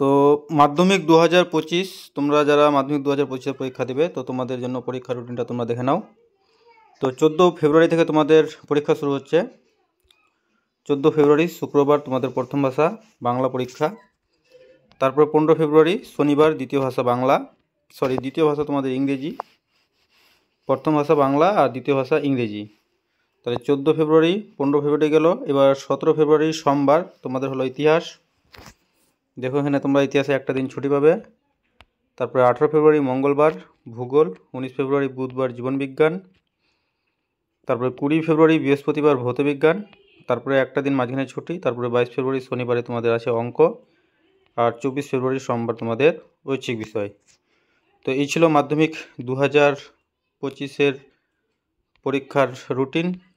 তো মাধ্যমিক দু হাজার পঁচিশ তোমরা যারা মাধ্যমিক দু হাজার পঁচিশে পরীক্ষা দেবে তো তোমাদের জন্য পরীক্ষার রুটিনটা তোমরা দেখে নাও তো চোদ্দো ফেব্রুয়ারি থেকে তোমাদের পরীক্ষা শুরু হচ্ছে চোদ্দো ফেব্রুয়ারি শুক্রবার তোমাদের প্রথম ভাষা বাংলা পরীক্ষা তারপর পনেরো ফেব্রুয়ারি শনিবার দ্বিতীয় ভাষা বাংলা সরি দ্বিতীয় ভাষা তোমাদের ইংরেজি প্রথম ভাষা বাংলা আর দ্বিতীয় ভাষা ইংরেজি তাহলে চোদ্দো ফেব্রুয়ারি পনেরো ফেব্রুয়ারি গেল এবার সতেরো ফেব্রুয়ারি সোমবার তোমাদের হলো ইতিহাস দেখো এখানে তোমরা ইতিহাসে একটা দিন ছুটি পাবে তারপরে আঠেরো ফেব্রুয়ারি মঙ্গলবার ভূগোল উনিশ ফেব্রুয়ারি বুধবার জীবনবিজ্ঞান তারপরে কুড়ি ফেব্রুয়ারি বৃহস্পতিবার ভৌতবিজ্ঞান তারপরে একটা দিন মাঝখানে ছুটি তারপরে বাইশ ফেব্রুয়ারি শনিবারে তোমাদের আছে অঙ্ক আর চব্বিশ ফেব্রুয়ারি সোমবার তোমাদের ঐচ্ছিক বিষয় তো এই ছিল মাধ্যমিক দু হাজার পঁচিশের পরীক্ষার রুটিন